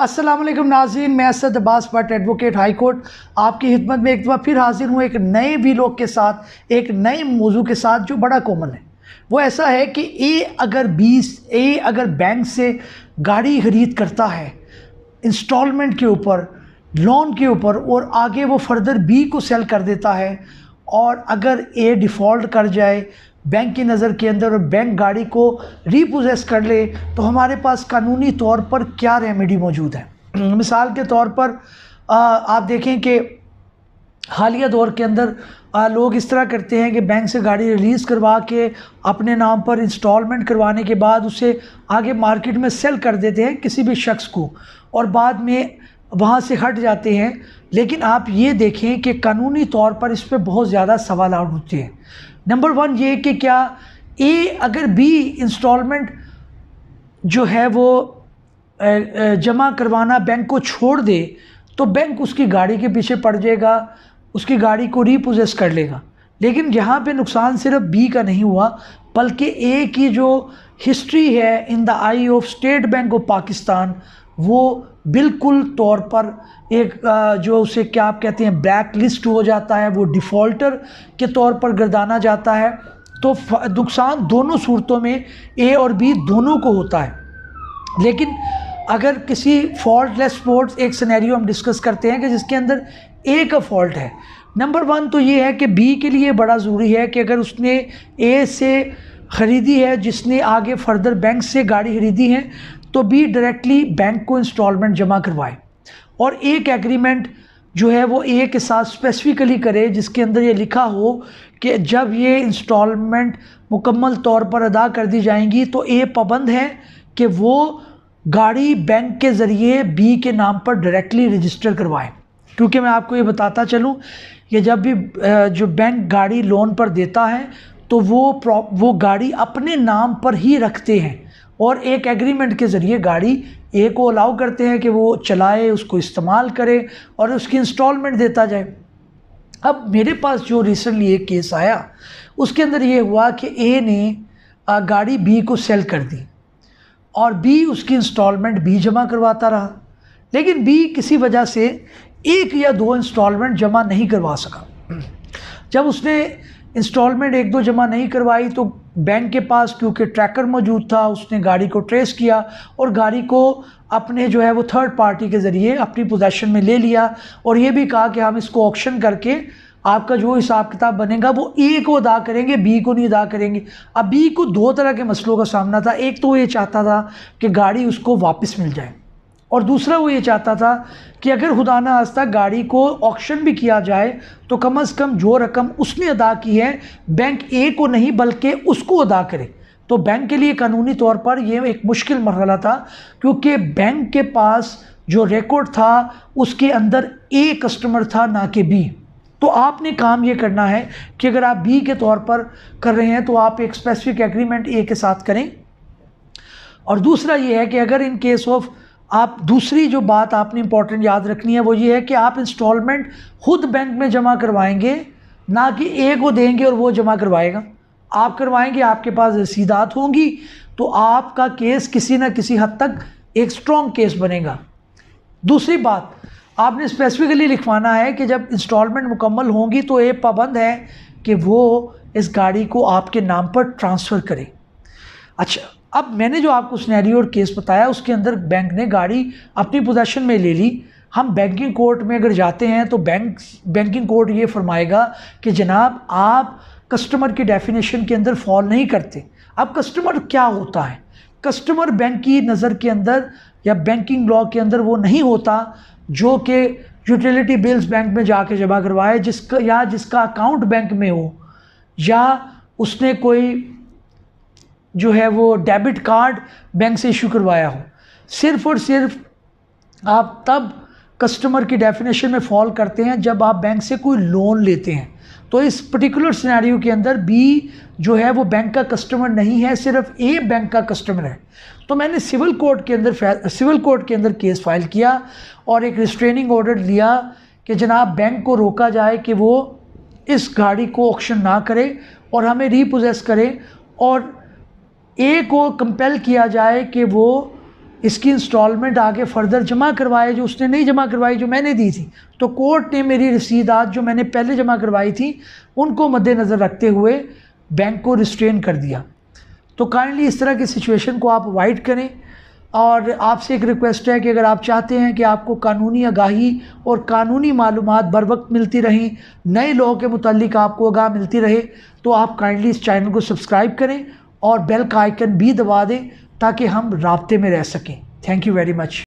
अस्सलाम वालेकुम नाजीन मैं Asad Abbas Bhatt advocate high court आपकी खिदमत में एक दफ़ा फिर हाजिर हूँ एक नए भी के साथ एक नए मौजू के साथ जो बड़ा कॉमन है वो ऐसा है कि ए अगर बीस ए अगर बैंक से गाड़ी खरीद करता है इंस्टॉलमेंट के ऊपर लोन के ऊपर और आगे वो फर्दर बी को सेल कर देता है और अगर ए डिफ़ॉल्ट कर जाए बैंक की नज़र के अंदर और बैंक गाड़ी को रिपोजेस कर ले तो हमारे पास कानूनी तौर पर क्या रेमेडी मौजूद है मिसाल के तौर पर आ, आप देखें कि हालिया दौर के अंदर आ, लोग इस तरह करते हैं कि बैंक से गाड़ी रिलीज़ करवा के अपने नाम पर इंस्टॉलमेंट करवाने के बाद उसे आगे मार्केट में सेल कर देते हैं किसी भी शख्स को और बाद में वहाँ से हट जाते हैं लेकिन आप ये देखें कि कानूनी तौर पर इस पर बहुत ज़्यादा सवाल उठते हैं नंबर वन ये कि क्या ए अगर बी इंस्टॉलमेंट जो है वो जमा करवाना बैंक को छोड़ दे तो बैंक उसकी गाड़ी के पीछे पड़ जाएगा उसकी गाड़ी को रीपोजेस कर लेगा लेकिन यहाँ पे नुकसान सिर्फ बी का नहीं हुआ बल्कि ए की जो हिस्ट्री है in the eye of state bank of Pakistan वो बिल्कुल तौर पर एक जो उसे क्या आप कहते हैं ब्लैक लिस्ट हो जाता है वो डिफ़ॉल्टर के तौर पर गर्दाना जाता है तो नुकसान दोनों सूरतों में ए और बी दोनों को होता है लेकिन अगर किसी लेस स्पोर्ट्स एक सिनेरियो हम डिस्कस करते हैं कि जिसके अंदर ए का फॉल्ट है नंबर वन तो ये है कि बी के लिए बड़ा ज़रूरी है कि अगर उसने ए से ख़रीदी है जिसने आगे फर्दर बैंक से गाड़ी ख़रीदी है तो बी डायरेक्टली बैंक को इंस्टॉलमेंट जमा करवाए और एक एग्रीमेंट जो है वो ए के साथ स्पेसिफ़िकली करे जिसके अंदर ये लिखा हो कि जब ये इंस्टॉलमेंट मुकम्मल तौर पर अदा कर दी जाएंगी तो ए पाबंद है कि वो गाड़ी बैंक के ज़रिए बी के नाम पर डायरेक्टली रजिस्टर करवाएं क्योंकि मैं आपको ये बताता चलूँ कि जब भी जो बैंक गाड़ी लोन पर देता है तो वो वो गाड़ी अपने नाम पर ही रखते हैं और एक एग्रीमेंट के ज़रिए गाड़ी ए को अलाउ करते हैं कि वो चलाए उसको इस्तेमाल करे और उसकी इंस्टॉलमेंट देता जाए अब मेरे पास जो रिसेंटली एक केस आया उसके अंदर ये हुआ कि ए ने गाड़ी बी को सेल कर दी और बी उसकी इंस्टॉलमेंट बी जमा करवाता रहा लेकिन बी किसी वजह से एक या दो इंस्टॉलमेंट जमा नहीं करवा सका जब उसने इंस्टॉलमेंट एक दो जमा नहीं करवाई तो बैंक के पास क्योंकि ट्रैकर मौजूद था उसने गाड़ी को ट्रेस किया और गाड़ी को अपने जो है वो थर्ड पार्टी के ज़रिए अपनी पोजेशन में ले लिया और ये भी कहा कि हम इसको ऑप्शन करके आपका जो हिसाब किताब बनेगा वो ए को अदा करेंगे बी को नहीं अदा करेंगे अब बी को दो तरह के मसलों का सामना था एक तो ये चाहता था कि गाड़ी उसको वापस मिल जाए और दूसरा वो ये चाहता था कि अगर खुदा ना आस्था गाड़ी को ऑक्शन भी किया जाए तो कम अज़ कम जो रकम उसने अदा की है बैंक ए को नहीं बल्कि उसको अदा करे तो बैंक के लिए कानूनी तौर पर यह एक मुश्किल मरहला था क्योंकि बैंक के पास जो रिकॉर्ड था उसके अंदर ए कस्टमर था ना कि बी तो आपने काम ये करना है कि अगर आप बी के तौर पर कर रहे हैं तो आप एक स्पेसिफिक एग्रीमेंट ए के साथ करें और दूसरा ये है कि अगर इन केस ऑफ आप दूसरी जो बात आपने इंपॉर्टेंट याद रखनी है वो ये है कि आप इंस्टॉलमेंट खुद बैंक में जमा करवाएंगे ना कि ए को देंगे और वो जमा करवाएगा आप करवाएंगे आपके पास रसीदात होंगी तो आपका केस किसी ना किसी हद तक एक स्ट्रॉन्ग केस बनेगा दूसरी बात आपने स्पेसिफिकली लिखवाना है कि जब इंस्टॉलमेंट मुकम्मल होंगी तो ये पाबंद है कि वो इस गाड़ी को आपके नाम पर ट्रांसफ़र करें अच्छा अब मैंने जो आपको स्नैरियो और केस बताया उसके अंदर बैंक ने गाड़ी अपनी पोजेशन में ले ली हम बैंकिंग कोर्ट में अगर जाते हैं तो बैंक बैंकिंग कोर्ट ये फरमाएगा कि जनाब आप कस्टमर की डेफिनेशन के अंदर फॉल नहीं करते अब कस्टमर क्या होता है कस्टमर बैंक की नज़र के अंदर या बैंकिंग लॉ के अंदर वो नहीं होता जो कि यूटिलिटी बिल्स बैंक में कर जमा करवाए जिसका या जिसका अकाउंट बैंक में हो या उसने कोई जो है वो डेबिट कार्ड बैंक से इशू करवाया हो सिर्फ और सिर्फ आप तब कस्टमर की डेफिनेशन में फॉल करते हैं जब आप बैंक से कोई लोन लेते हैं तो इस पर्टिकुलर सिनेरियो के अंदर बी जो है वो बैंक का कस्टमर नहीं है सिर्फ ए बैंक का कस्टमर है तो मैंने सिविल कोर्ट के अंदर सिविल कोर्ट के अंदर केस फाइल किया और एक रिस्ट्रेनिंग ऑर्डर लिया कि जनाब बैंक को रोका जाए कि वो इस गाड़ी को ऑक्शन ना करे और हमें रीपोजेस करें और ए को कंपेल किया जाए कि वो इसकी इंस्टॉलमेंट आगे फर्दर जमा करवाए जो उसने नहीं जमा करवाई जो मैंने दी थी तो कोर्ट ने मेरी रसीदात जो मैंने पहले जमा करवाई थी उनको मद्देनज़र रखते हुए बैंक को रिस्ट्रेन कर दिया तो काइंडली इस तरह की सिचुएशन को आप अवॉइड करें और आपसे एक रिक्वेस्ट है कि अगर आप चाहते हैं कि आपको कानूनी आगाही और कानूनी मालूम बर वक्त मिलती रहें नए लोगों के मुतल आपको आगाह मिलती रहे तो आप काइंडली इस चैनल को सब्सक्राइब करें और बेल का आइकन भी दबा दें ताकि हम रबते में रह सकें थैंक यू वेरी मच